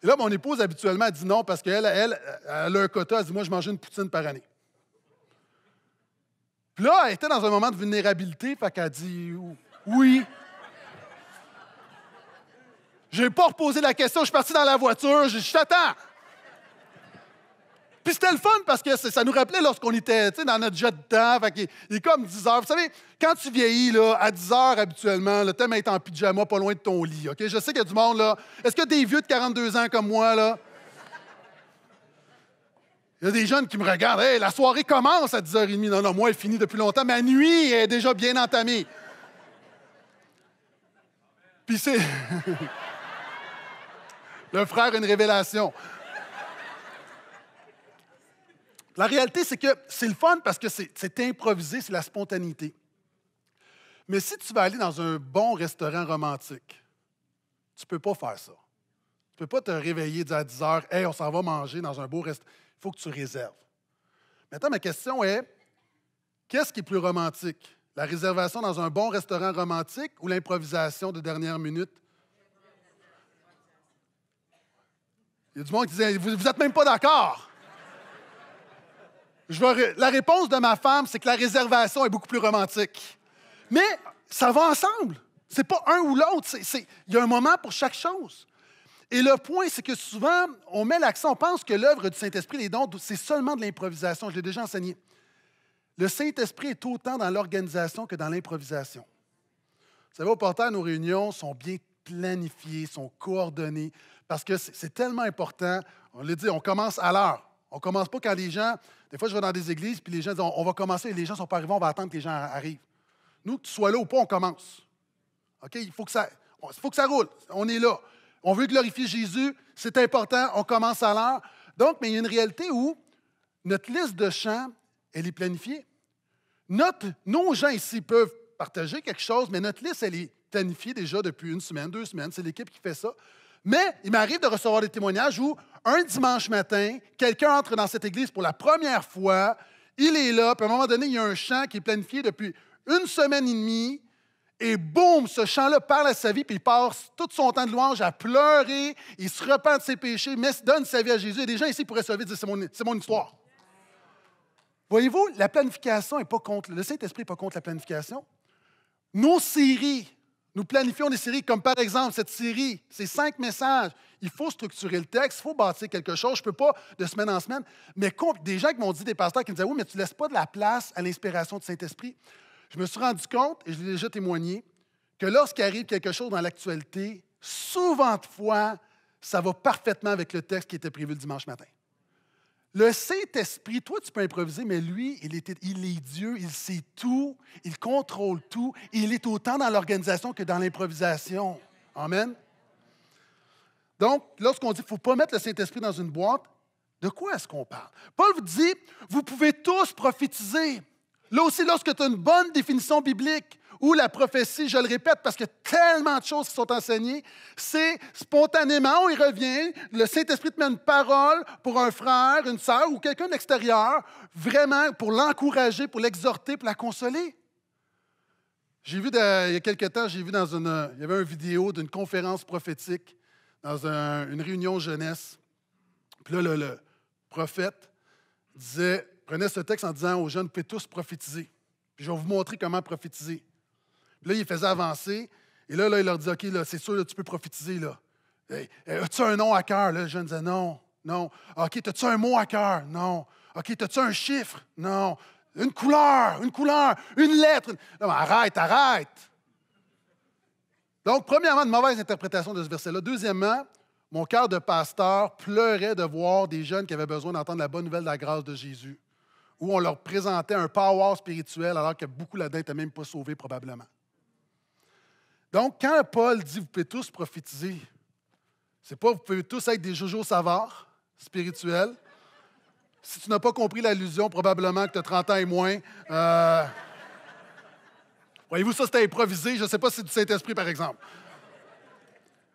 Et là, mon épouse, habituellement, elle dit non parce qu'elle, elle, elle a un quota. Elle dit Moi, je mange une poutine par année. Puis là, elle était dans un moment de vulnérabilité, fait qu'elle dit Oui. Je n'ai pas reposé la question, je suis parti dans la voiture, Je t'attends. Puis c'était le fun parce que ça nous rappelait lorsqu'on était dans notre jet de temps. Fait il, est comme 10 heures. Vous savez, quand tu vieillis, là, à 10 heures habituellement, le thème est en pyjama, pas loin de ton lit. Ok, Je sais qu'il y a du monde. là. Est-ce que des vieux de 42 ans comme moi? là Il y a des jeunes qui me regardent. la soirée commence à 10h30. Non, non, moi, elle finit depuis longtemps. Ma nuit est déjà bien entamée. Puis c'est. [LAUGHS] le frère, une révélation. La réalité, c'est que c'est le fun parce que c'est improvisé, c'est la spontanéité. Mais si tu vas aller dans un bon restaurant romantique, tu ne peux pas faire ça. Tu ne peux pas te réveiller à 10 heures, hey, on s'en va manger dans un beau restaurant. Il faut que tu réserves. Maintenant, ma question est qu'est-ce qui est plus romantique La réservation dans un bon restaurant romantique ou l'improvisation de dernière minute Il y a du monde qui disait Vous n'êtes même pas d'accord la réponse de ma femme, c'est que la réservation est beaucoup plus romantique. Mais ça va ensemble. C'est pas un ou l'autre. Il y a un moment pour chaque chose. Et le point, c'est que souvent, on met l'accent, on pense que l'œuvre du Saint-Esprit, les dons, c'est seulement de l'improvisation. Je l'ai déjà enseigné. Le Saint-Esprit est autant dans l'organisation que dans l'improvisation. Vous savez, au portail, nos réunions sont bien planifiées, sont coordonnées, parce que c'est tellement important. On l'a dit, on commence à l'heure. On ne commence pas quand les gens. Des fois, je vais dans des églises, puis les gens disent on, va commencer, et les gens ne sont pas arrivés, on va attendre que les gens arrivent. Nous, que tu sois là ou pas, on commence. OK? Il faut que ça, faut que ça roule. On est là. On veut glorifier Jésus. C'est important. On commence à l'heure. Donc, mais il y a une réalité où notre liste de chants, elle est planifiée. Notre, nos gens ici peuvent partager quelque chose, mais notre liste, elle est planifiée déjà depuis une semaine, deux semaines. C'est l'équipe qui fait ça. Mais il m'arrive de recevoir des témoignages où un dimanche matin, quelqu'un entre dans cette église pour la première fois, il est là, puis à un moment donné, il y a un chant qui est planifié depuis une semaine et demie, et boum, ce chant-là parle à sa vie, puis il passe tout son temps de louange à pleurer, il se repent de ses péchés, mais donne sa vie à Jésus. Et des gens ici pourraient se dire C'est mon, histoire. Voyez-vous, la planification n'est pas contre, le Saint-Esprit n'est pas contre la planification. Nos séries nous planifions des séries comme par exemple cette série, ces cinq messages. Il faut structurer le texte, il faut bâtir quelque chose. Je ne peux pas de semaine en semaine. Mais des gens qui m'ont dit, des pasteurs qui me disaient, oui, mais tu ne laisses pas de la place à l'inspiration du Saint-Esprit. Je me suis rendu compte, et je l'ai déjà témoigné, que lorsqu'il arrive quelque chose dans l'actualité, souvent de fois, ça va parfaitement avec le texte qui était prévu le dimanche matin. Le Saint-Esprit, toi, tu peux improviser, mais lui, il est, il est Dieu, il sait tout, il contrôle tout, il est autant dans l'organisation que dans l'improvisation. Amen. Donc, lorsqu'on dit qu'il ne faut pas mettre le Saint-Esprit dans une boîte, de quoi est-ce qu'on parle? Paul vous dit, vous pouvez tous prophétiser, Là aussi, lorsque tu as une bonne définition biblique ou la prophétie, je le répète parce que tellement de choses qui sont enseignées, c'est spontanément, on y revient, le Saint-Esprit te met une parole pour un frère, une sœur ou quelqu'un d'extérieur, vraiment pour l'encourager, pour l'exhorter, pour la consoler. J'ai vu, il y a quelques temps, j'ai vu dans une, il y avait une vidéo d'une conférence prophétique dans une réunion jeunesse. Puis là, le prophète disait, prenait ce texte en disant aux jeunes, vous pouvez tous prophétiser. Puis je vais vous montrer comment prophétiser. là, il faisait avancer. Et là, là il leur dit, OK, là, c'est sûr, tu peux prophétiser. Là. as-tu un nom à cœur? le jeune disait, non, non. Ah, OK, as-tu un mot à cœur? Non. OK, as-tu un chiffre? Non. Une couleur, une couleur, une lettre. arrête, arrête. Donc, premièrement, une mauvaise interprétation de ce verset-là. Deuxièmement, mon cœur de pasteur pleurait de voir des jeunes qui avaient besoin d'entendre la bonne nouvelle de la grâce de Jésus où on leur présentait un power spirituel alors que beaucoup là-dedans n'étaient même pas sauvés probablement. Donc, quand Paul dit vous pouvez tous prophétiser, c'est pas vous pouvez tous être des jojo savards spirituels. Si tu n'as pas compris l'allusion, probablement que tu as 30 ans et moins. Euh, voyez-vous, ça c'était improvisé. Je ne sais pas si c'est du Saint-Esprit, par exemple.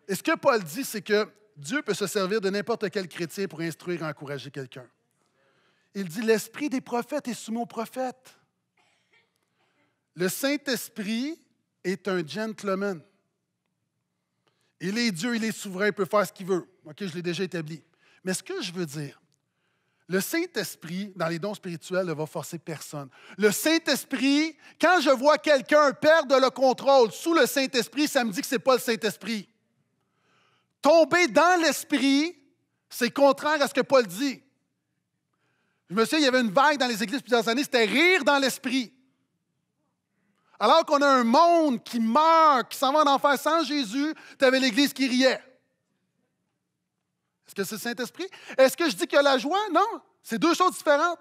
Et ce que Paul dit, c'est que Dieu peut se servir de n'importe quel chrétien pour instruire et encourager quelqu'un. Il dit, l'esprit des prophètes est soumis aux prophètes. Le Saint-Esprit est un gentleman. Il est Dieu, il est souverain, il peut faire ce qu'il veut. OK, je l'ai déjà établi. Mais ce que je veux dire, le Saint-Esprit, dans les dons spirituels, ne va forcer personne. Le Saint-Esprit, quand je vois quelqu'un perdre le contrôle sous le Saint-Esprit, ça me dit que ce n'est pas le Saint-Esprit. Tomber dans l'Esprit, c'est contraire à ce que Paul dit. Je me souviens, il y avait une vague dans les églises plusieurs années, c'était rire dans l'esprit. Alors qu'on a un monde qui meurt, qui s'en va en enfer sans Jésus, tu avais l'Église qui riait. Est-ce que c'est le Saint-Esprit? Est-ce que je dis qu'il y a la joie? Non, c'est deux choses différentes.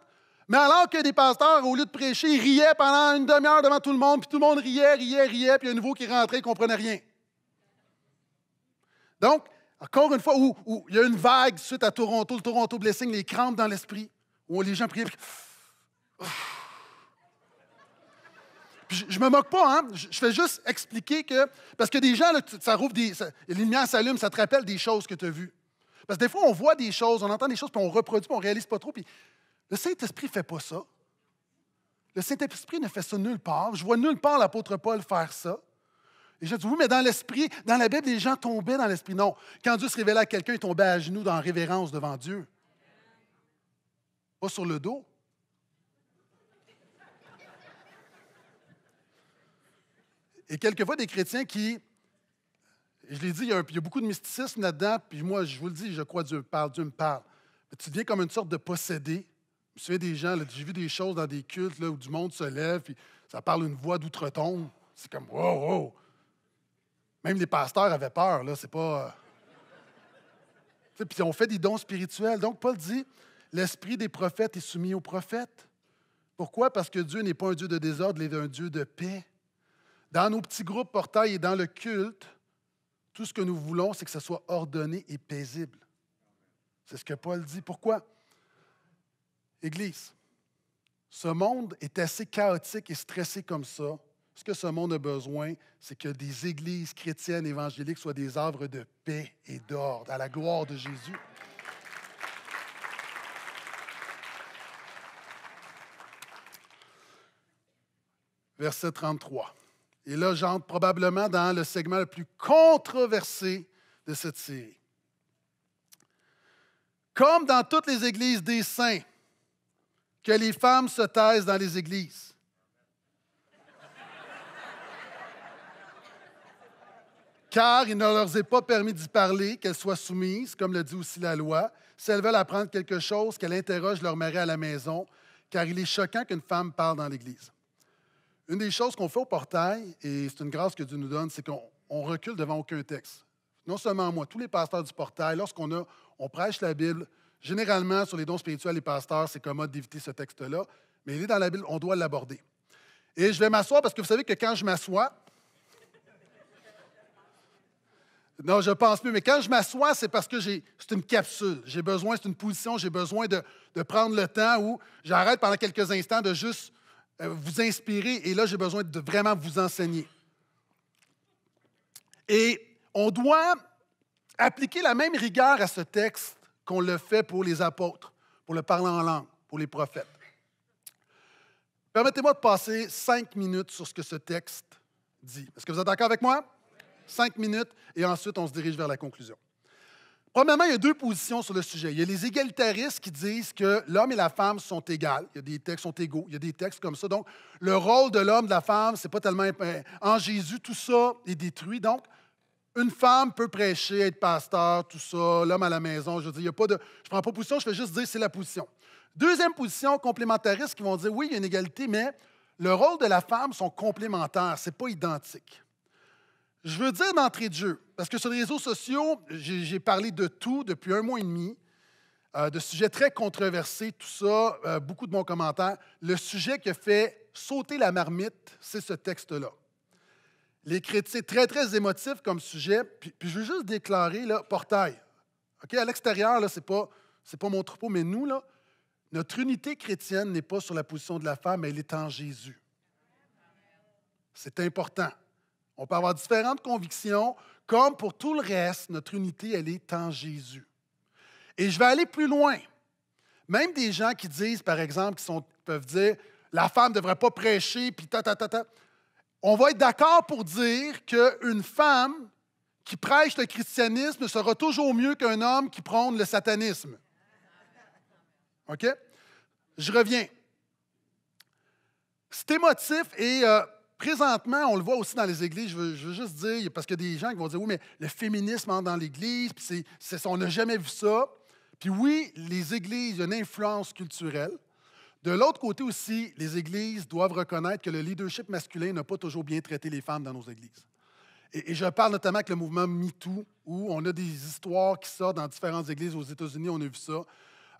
Mais alors que des pasteurs, au lieu de prêcher, ils riaient pendant une demi-heure devant tout le monde, puis tout le monde riait, riait, riait, puis il un nouveau qui rentrait, il ne comprenait rien. Donc, encore une fois, où, il y a une vague suite à Toronto, le Toronto Blessing, les crampes dans l'esprit où les gens priaient. [SIGHS] je, ne me moque pas, hein? je, fais juste expliquer que. Parce que des gens, ça rouvre des. Ça, les ça te rappelle des choses que tu as vues. Parce que des fois, on voit des choses, on entend des choses, puis on reproduit, puis on réalise pas trop. le Saint-Esprit ne fait pas ça. Le Saint-Esprit ne fait ça nulle part. Je vois nulle part l'apôtre Paul faire ça. Et je dis, oui, mais dans l'esprit, dans la Bible, les gens tombaient dans l'esprit. Non. Quand Dieu se révélait à quelqu'un, il tombait à genoux dans révérence devant Dieu. Pas sur le dos. Et quelquefois, des chrétiens qui, je l'ai dit, il y, a, beaucoup de mysticisme là-dedans, puis moi, je vous le dis, je crois Dieu parle, Dieu me parle. tu deviens comme une sorte de possédé. Je me des gens, j'ai vu des choses dans des cultes là, où du monde se lève, puis ça parle une voix d'outre-tombe. C'est comme, wow, wow. Même les pasteurs avaient peur, là, c'est pas. Euh. Puis on fait des dons spirituels. Donc, Paul dit l'esprit des prophètes est soumis aux prophètes. Pourquoi? Parce que Dieu n'est pas un Dieu de désordre, il est un Dieu de paix. Dans nos petits groupes portails et dans le culte, tout ce que nous voulons, c'est que ce soit ordonné et paisible. C'est ce que Paul dit. Pourquoi? Église, ce monde est assez chaotique et stressé comme ça. Ce que ce monde a besoin, c'est que des églises chrétiennes évangéliques soient des œuvres de paix et d'ordre, à la gloire de Jésus. verset 33. Et là, j'entre probablement dans le segment le plus controversé de cette série. Comme dans toutes les églises des saints, que les femmes se taisent dans les églises. Car il ne leur est pas permis d'y parler, qu'elles soient soumises, comme le dit aussi la loi. Si elles veulent apprendre quelque chose, qu'elles interrogent leur mari à la maison, car il est choquant qu'une femme parle dans l'église. Une des choses qu'on fait au portail, et c'est une grâce que Dieu nous donne, c'est qu'on recule devant aucun texte. Non seulement moi, tous les pasteurs du portail, lorsqu'on on prêche la Bible, généralement sur les dons spirituels, les pasteurs, c'est commode d'éviter ce texte-là, mais il est dans la Bible, on doit l'aborder. Et je vais m'asseoir parce que vous savez que quand je m'assois, non, je pense plus, mais quand je m'assois, c'est parce que c'est une capsule. J'ai besoin, c'est une position, j'ai besoin de, de prendre le temps où j'arrête pendant quelques instants de juste euh, vous inspirer et là, j'ai besoin de vraiment vous enseigner. Et on doit appliquer la même rigueur à ce texte qu'on le fait pour les apôtres, pour le parler en langue, pour les prophètes. Permettez-moi de passer cinq minutes sur ce que ce texte dit. Est-ce que vous êtes d'accord avec moi? Cinq minutes et ensuite on se dirige vers la conclusion. Premièrement, il y a deux positions sur le sujet. Il y a les égalitaristes qui disent que l'homme et la femme sont égales. Il y a des textes sont égaux. Il y a des textes comme ça. Donc, le rôle de l'homme, de la femme, c'est pas tellement euh, en Jésus, tout ça est détruit. Donc, une femme peut prêcher, être pasteur, tout ça. L'homme à la maison, je dis, il y a pas de. Je prends pas position. Je vais juste dire c'est la position. Deuxième position, complémentaristes qui vont dire oui, il y a une égalité, mais le rôle de la femme sont complémentaires. C'est pas identique. Je veux dire d'entrée de jeu, parce que sur les réseaux sociaux, j'ai parlé de tout depuis un mois et demi, euh, de sujets très controversés, tout ça, euh, beaucoup de bons commentaires. Le sujet qui fait sauter la marmite, c'est ce texte-là. Les critiques, très, très émotifs comme sujet. Puis, je veux juste déclarer, là, portail. OK, à l'extérieur, là, c'est pas, pas mon troupeau, mais nous, là, notre unité chrétienne n'est pas sur la position de la femme, elle est en Jésus. C'est important. On peut avoir différentes convictions, comme pour tout le reste, notre unité, elle est en Jésus. Et je vais aller plus loin. Même des gens qui disent, par exemple, qui peuvent dire, la femme ne devrait pas prêcher, puis ta, ta, ta, On va être d'accord pour dire qu'une femme qui prêche le christianisme sera toujours mieux qu'un homme qui prône le satanisme. OK? Je reviens. C'est émotif et euh, Présentement, on le voit aussi dans les églises, je veux, juste dire, parce qu'il y a des gens qui vont dire, oui, mais le féminisme entre dans l'église, puis on n'a jamais vu ça. Puis oui, les églises, ont une influence culturelle. De l'autre côté aussi, les églises doivent reconnaître que le leadership masculin n'a pas toujours bien traité les femmes dans nos églises. Et, je parle notamment avec le mouvement MeToo, où on a des histoires qui sortent dans différentes églises aux États-Unis, on a vu ça.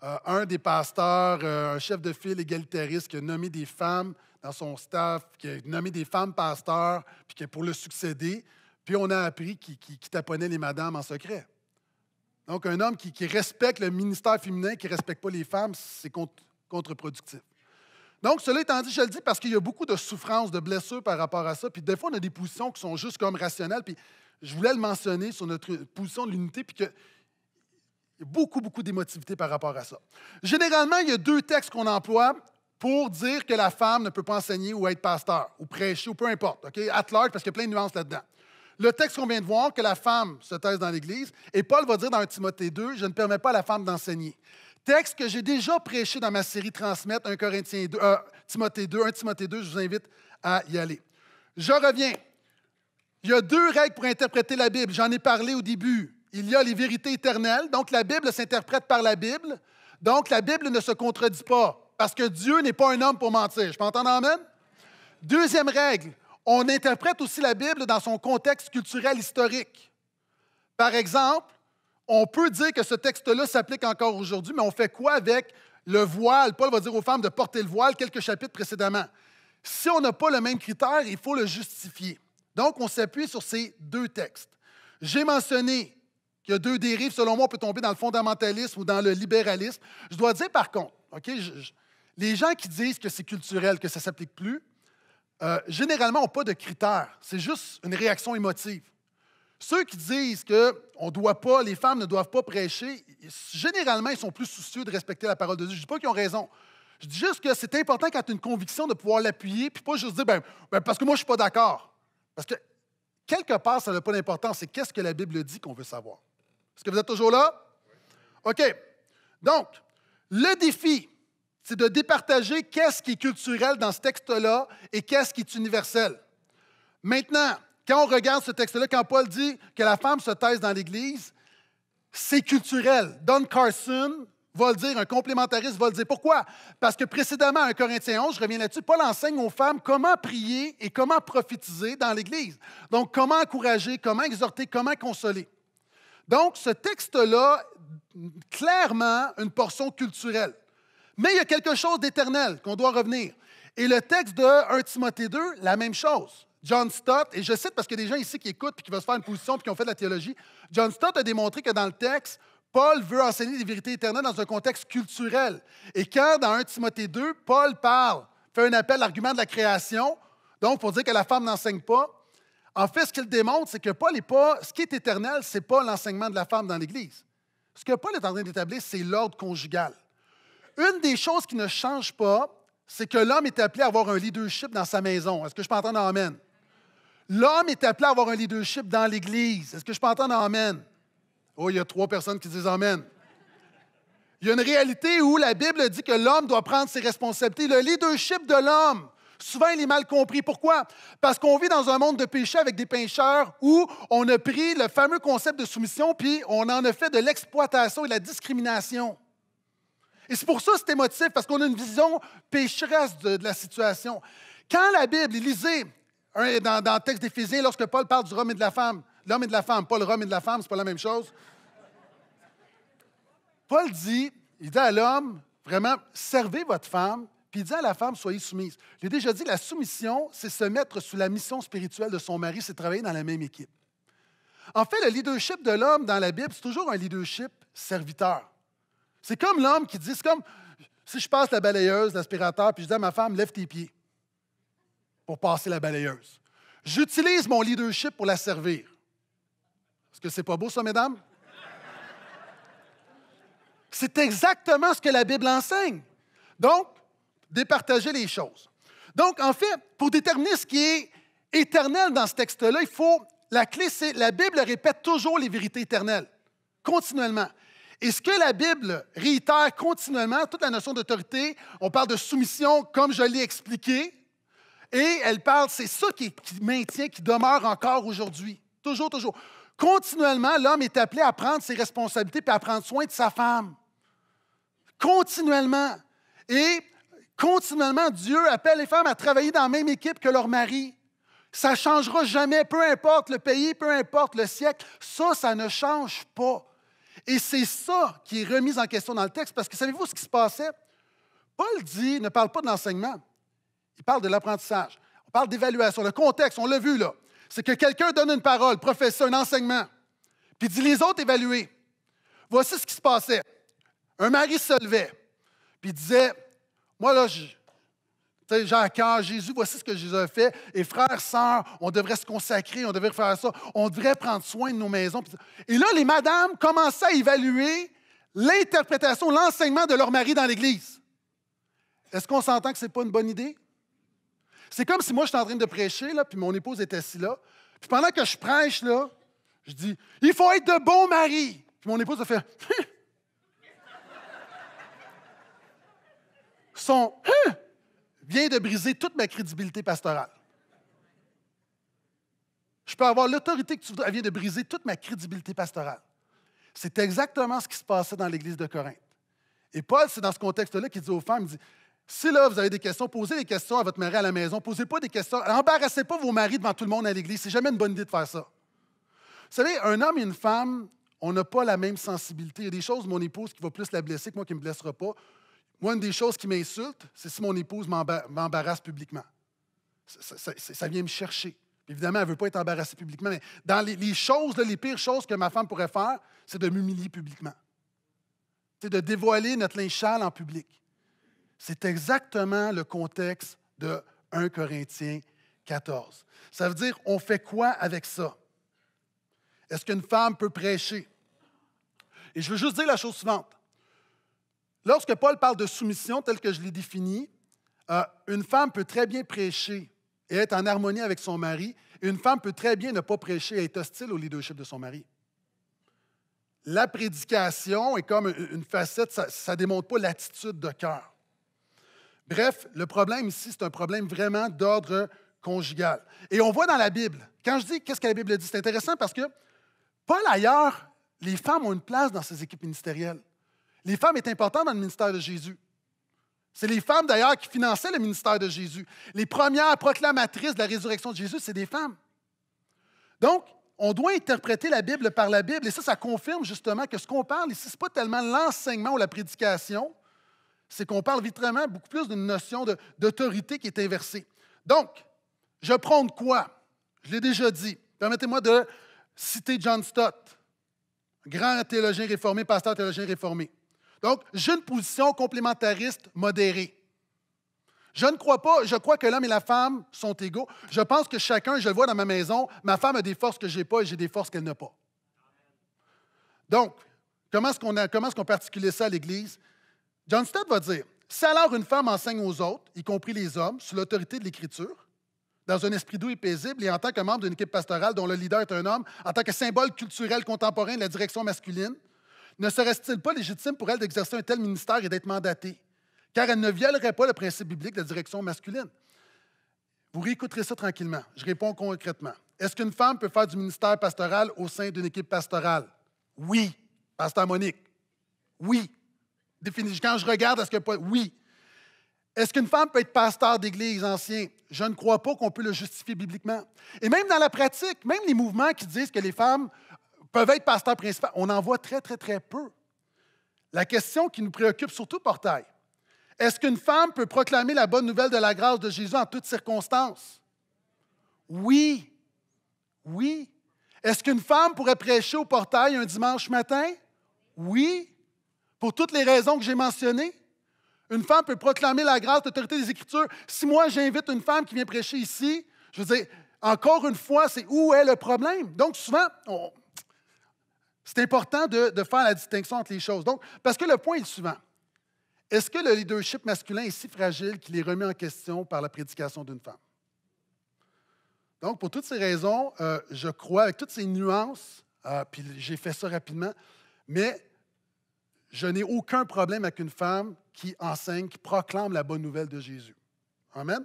Euh, un des pasteurs, euh, un chef de file égalitariste qui a nommé des femmes dans son staff, qui a nommé des femmes pasteurs, puis pour le succéder, puis on a appris qu'il taponnait les madames en secret. Donc, un homme qui, respecte le ministère féminin, qui ne respecte pas les femmes, c'est contre-productif. Donc, cela étant dit, je le dis parce qu'il y a beaucoup de souffrances, de blessures par rapport à ça. Puis des fois, on a des positions qui sont juste comme rationnelles. Puis je voulais le mentionner sur notre position de l'unité, puis que beaucoup, beaucoup d'émotivité par rapport à ça. Généralement, il y a deux textes qu'on emploie pour dire que la femme ne peut pas enseigner ou être pasteur ou prêcher ou peu importe, OK? At large, parce qu'il y a plein de nuances là-dedans. Le texte qu'on vient de voir, que la femme se taise dans l'Église, et Paul va dire dans 1 Timothée 2, je ne permets pas à la femme d'enseigner. Texte que j'ai déjà prêché dans ma série Transmettre 1 Corinthiens euh, Timothée 2, 1 Timothée 2, je vous invite à y aller. Je reviens. Il y a deux règles pour interpréter la Bible. J'en ai parlé au début. Il y a les vérités éternelles, donc la Bible s'interprète par la Bible. Donc la Bible ne se contredit pas. Parce que Dieu n'est pas un homme pour mentir. Je peux entendre Amen? Deuxième règle, on interprète aussi la Bible dans son contexte culturel historique. Par exemple, on peut dire que ce texte-là s'applique encore aujourd'hui, mais on fait quoi avec le voile? Paul va dire aux femmes de porter le voile quelques chapitres précédemment. Si on n'a pas le même critère, il faut le justifier. Donc, on s'appuie sur ces deux textes. J'ai mentionné qu'il y a deux dérives. Selon moi, on peut tomber dans le fondamentalisme ou dans le libéralisme. Je dois dire, par contre, OK, je, les gens qui disent que c'est culturel, que ça ne s'applique plus, euh, généralement n'ont pas de critères. C'est juste une réaction émotive. Ceux qui disent que on doit pas, les femmes ne doivent pas prêcher, généralement, ils sont plus soucieux de respecter la parole de Dieu. Je ne dis pas qu'ils ont raison. Je dis juste que c'est important quand tu as une conviction de pouvoir l'appuyer, puis pas juste dire ben, ben parce que moi, je ne suis pas d'accord. Parce que quelque part, ça n'a pas d'importance. C'est qu'est-ce que la Bible dit qu'on veut savoir. Est-ce que vous êtes toujours là? OK. Donc, le défi, c'est de départager qu'est-ce qui est culturel dans ce texte-là et qu'est-ce qui est universel. Maintenant, quand on regarde ce texte-là, quand Paul dit que la femme se taise dans l'Église, c'est culturel. Don Carson va le dire, un complémentariste va le dire. Pourquoi? Parce que précédemment, à 1 Corinthiens 11, je reviens là-dessus, Paul enseigne aux femmes comment prier et comment prophétiser dans l'Église. Donc, comment encourager, comment exhorter, comment consoler. Donc, ce texte-là, clairement, une portion culturelle. Mais il y a quelque chose d'éternel qu'on doit revenir. Et le texte de 1 Timothée 2, la même chose. John Stott, et je cite parce qu'il y a des gens ici qui écoutent et qui veulent se faire une position et qui ont fait de la théologie. John Stott a démontré que dans le texte, Paul veut enseigner des vérités éternelles dans un contexte culturel. Et quand, dans 1 Timothée 2, Paul parle, fait un appel à l'argument de la création, donc pour dire que la femme n'enseigne pas, en fait, ce qu'il démontre, c'est que Paul n'est pas. Ce qui est éternel, ce n'est pas l'enseignement de la femme dans l'Église. Ce que Paul est en train d'établir, c'est l'ordre conjugal. Une des choses qui ne change pas, c'est que l'homme est appelé à avoir un leadership dans sa maison. Est-ce que je peux entendre Amen? L'homme est appelé à avoir un leadership dans l'Église. Est-ce que je peux entendre Amen? Oh, il y a trois personnes qui disent Amen. Il y a une réalité où la Bible dit que l'homme doit prendre ses responsabilités. Le leadership de l'homme, souvent, il est mal compris. Pourquoi? Parce qu'on vit dans un monde de péché avec des pêcheurs où on a pris le fameux concept de soumission, puis on en a fait de l'exploitation et de la discrimination. Et c'est pour ça que c'est émotif, parce qu'on a une vision pécheresse de, la situation. Quand la Bible, il hein, dans, dans le texte d'Éphésiens, lorsque Paul parle du rhum et de la femme, l'homme et de la femme, pas le et de la femme, c'est pas la même chose. Paul dit, il dit à l'homme, vraiment, servez votre femme, puis il dit à la femme, soyez soumise. a déjà dit, la soumission, c'est se mettre sous la mission spirituelle de son mari, c'est travailler dans la même équipe. En fait, le leadership de l'homme dans la Bible, c'est toujours un leadership serviteur. C'est comme l'homme qui dit, c'est comme si je passe la balayeuse, l'aspirateur, puis je dis à ma femme, lève tes pieds pour passer la balayeuse. J'utilise mon leadership pour la servir. Est-ce que c'est pas beau, ça, mesdames? C'est exactement ce que la Bible enseigne. Donc, départager les choses. Donc, en fait, pour déterminer ce qui est éternel dans ce texte-là, il faut. La clé, c'est la Bible répète toujours les vérités éternelles, continuellement. Et ce que la Bible réitère continuellement, toute la notion d'autorité, on parle de soumission comme je l'ai expliqué, et elle parle, c'est ça qui, maintient, qui demeure encore aujourd'hui. Toujours, toujours. Continuellement, l'homme est appelé à prendre ses responsabilités et à prendre soin de sa femme. Continuellement. Et continuellement, Dieu appelle les femmes à travailler dans la même équipe que leur mari. Ça ne changera jamais, peu importe le pays, peu importe le siècle. Ça, ça ne change pas. Et c'est ça qui est remis en question dans le texte, parce que savez-vous ce qui se passait? Paul dit, ne parle pas de l'enseignement, il parle de l'apprentissage, on parle d'évaluation, le contexte, on l'a vu là, c'est que quelqu'un donne une parole, professeur, un enseignement, puis dit les autres évaluer. Voici ce qui se passait. Un mari se levait, puis disait, moi là, j'ai à Jésus, voici ce que Jésus a fait. Et frères, sœurs, on devrait se consacrer, on devrait faire ça, on devrait prendre soin de nos maisons. Et là, les madames commençaient à évaluer l'interprétation, l'enseignement de leur mari dans l'Église. Est-ce qu'on s'entend que ce n'est pas une bonne idée? C'est comme si moi, suis en train de prêcher, là, puis mon épouse était assise là. Puis pendant que je prêche, là, je dis Il faut être de bons maris. Puis mon épouse a fait [LAUGHS] Son hein? vient de briser toute ma crédibilité pastorale. Je peux avoir l'autorité que tu voudrais. Elle vient de briser toute ma crédibilité pastorale. C'est exactement ce qui se passait dans l'Église de Corinthe. Et Paul, c'est dans ce contexte-là qu'il dit aux femmes, il dit, si là, vous avez des questions, posez des questions à votre mari à la maison. Posez pas des questions. Embarrassez pas vos maris devant tout le monde à l'Église. C'est jamais une bonne idée de faire ça. Vous savez, un homme et une femme, on n'a pas la même sensibilité. Il y a des choses, mon épouse qui va plus la blesser que moi qui ne me blessera pas. Moi, une des choses qui m'insulte, c'est si mon épouse m'embarrasse publiquement. Ça, vient me chercher. Évidemment, elle ne veut pas être embarrassée publiquement, mais dans les, choses, les pires choses que ma femme pourrait faire, c'est de m'humilier publiquement. C'est de dévoiler notre linchal en public. C'est exactement le contexte de 1 Corinthiens 14. Ça veut dire, on fait quoi avec ça? Est-ce qu'une femme peut prêcher? Et je veux juste dire la chose suivante. Lorsque Paul parle de soumission, telle que je l'ai définie, euh, une femme peut très bien prêcher et être en harmonie avec son mari. Une femme peut très bien ne pas prêcher et être hostile au leadership de son mari. La prédication est comme une facette, ça ne démontre pas l'attitude de cœur. Bref, le problème ici, c'est un problème vraiment d'ordre conjugal. Et on voit dans la Bible, quand je dis qu'est-ce que la Bible dit, c'est intéressant parce que Paul ailleurs, les femmes ont une place dans ces équipes ministérielles. Les femmes étaient importantes dans le ministère de Jésus. C'est les femmes d'ailleurs qui finançaient le ministère de Jésus. Les premières proclamatrices de la résurrection de Jésus, c'est des femmes. Donc, on doit interpréter la Bible par la Bible. Et ça, ça confirme justement que ce qu'on parle ici, ce n'est pas tellement l'enseignement ou la prédication, c'est qu'on parle vraiment beaucoup plus d'une notion d'autorité qui est inversée. Donc, je prends de quoi? Je l'ai déjà dit. Permettez-moi de citer John Stott, grand théologien réformé, pasteur théologien réformé. Donc, j'ai une position complémentariste modérée. Je ne crois pas, je crois que l'homme et la femme sont égaux. Je pense que chacun, je le vois dans ma maison, ma femme a des forces que je n'ai pas et j'ai des forces qu'elle n'a pas. Donc, comment est-ce qu'on est qu'on ça à l'Église? John Stott va dire Si alors une femme enseigne aux autres, y compris les hommes, sous l'autorité de l'Écriture, dans un esprit doux et paisible, et en tant que membre d'une équipe pastorale dont le leader est un homme, en tant que symbole culturel contemporain de la direction masculine, ne serait-il pas légitime pour elle d'exercer un tel ministère et d'être mandatée? Car elle ne violerait pas le principe biblique de la direction masculine. Vous réécouterez ça tranquillement. Je réponds concrètement. Est-ce qu'une femme peut faire du ministère pastoral au sein d'une équipe pastorale? Oui. Pasteur Monique? Oui. Définis. Quand je regarde, est-ce que pas. Oui. Est-ce qu'une femme peut être pasteur d'église ancien? Je ne crois pas qu'on peut le justifier bibliquement. Et même dans la pratique, même les mouvements qui disent que les femmes peuvent être pasteurs principaux. On en voit très, très, très peu. La question qui nous préoccupe surtout, Portail, est-ce qu'une femme peut proclamer la bonne nouvelle de la grâce de Jésus en toutes circonstances? Oui. Oui. Est-ce qu'une femme pourrait prêcher au portail un dimanche matin? Oui. Pour toutes les raisons que j'ai mentionnées. Une femme peut proclamer la grâce, l'autorité des Écritures. Si moi, j'invite une femme qui vient prêcher ici, je veux dire, encore une fois, c'est où est le problème? Donc, souvent, on, c'est important de, faire la distinction entre les choses. Donc, parce que le point est le suivant. Est-ce que le leadership masculin est si fragile qu'il est remis en question par la prédication d'une femme? Donc, pour toutes ces raisons, euh, je crois, avec toutes ces nuances, euh, puis j'ai fait ça rapidement, mais je n'ai aucun problème avec une femme qui enseigne, qui proclame la bonne nouvelle de Jésus. Amen?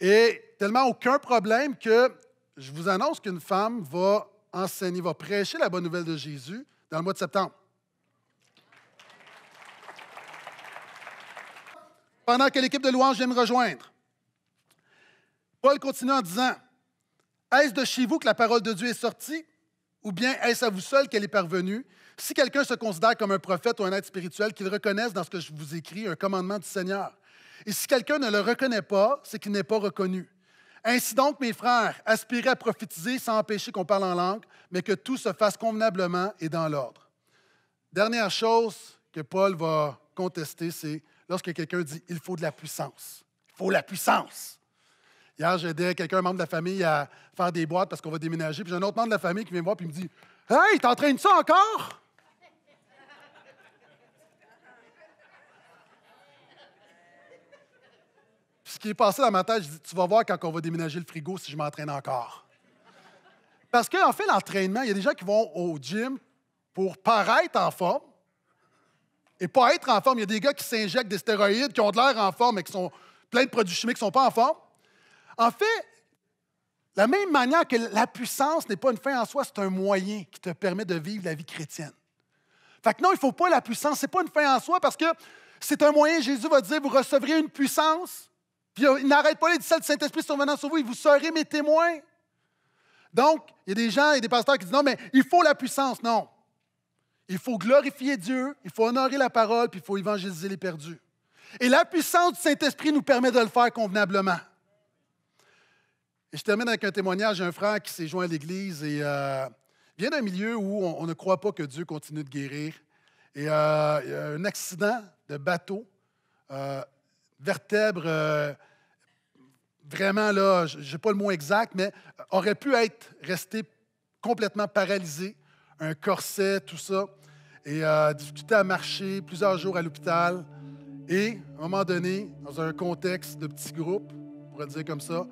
Et tellement aucun problème que je vous annonce qu'une femme va enseigner, va prêcher la bonne nouvelle de Jésus dans le mois de septembre. Pendant que l'équipe de louange vient me rejoindre, Paul continue en disant Est-ce de chez vous que la parole de Dieu est sortie Ou bien est-ce à vous seul qu'elle est parvenue Si quelqu'un se considère comme un prophète ou un être spirituel, qu'il reconnaisse dans ce que je vous écris un commandement du Seigneur et si quelqu'un ne le reconnaît pas, c'est qu'il n'est pas reconnu. Ainsi donc, mes frères, aspirez à prophétiser sans empêcher qu'on parle en langue, mais que tout se fasse convenablement et dans l'ordre. Dernière chose que Paul va contester, c'est lorsque quelqu'un dit il faut de la puissance. Il faut la puissance. Hier, j'aidais quelqu'un, un membre de la famille, à faire des boîtes parce qu'on va déménager. Puis j'ai un autre membre de la famille qui vient me voir et me dit Hey, t'entraînes ça encore ce qui est passé dans ma tête, je dis, tu vas voir quand on va déménager le frigo si je m'entraîne encore. Parce qu'en fait, l'entraînement, il y a des gens qui vont au gym pour paraître en forme et pas être en forme. Il y a des gars qui s'injectent des stéroïdes, qui ont de l'air en forme et qui sont plein de produits chimiques qui ne sont pas en forme. En fait, la même manière que la puissance n'est pas une fin en soi, c'est un moyen qui te permet de vivre la vie chrétienne. Fait que non, il ne faut pas la puissance, ce n'est pas une fin en soi parce que c'est un moyen, Jésus va dire, vous recevrez une puissance il n'arrête pas les disciples du Saint-Esprit survenant sur vous, et vous serez mes témoins. Donc, il y a des gens et des pasteurs qui disent non, mais il faut la puissance. Non. Il faut glorifier Dieu, il faut honorer la parole, puis il faut évangéliser les perdus. Et la puissance du Saint-Esprit nous permet de le faire convenablement. Et je termine avec un témoignage d'un frère qui s'est joint à l'Église et euh, vient d'un milieu où on, ne croit pas que Dieu continue de guérir. Et euh, il y a un accident de bateau, euh, vertèbre vraiment, là, je n'ai pas le mot exact, mais euh, aurait pu être resté complètement paralysé, un corset, tout ça, et euh, difficulté à marcher, plusieurs jours à l'hôpital. Et, à un moment donné, dans un contexte de petit groupe, on pourrait dire comme ça,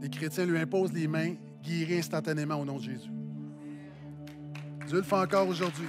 les chrétiens lui imposent les mains, guéris instantanément au nom de Jésus. Dieu le fait encore aujourd'hui.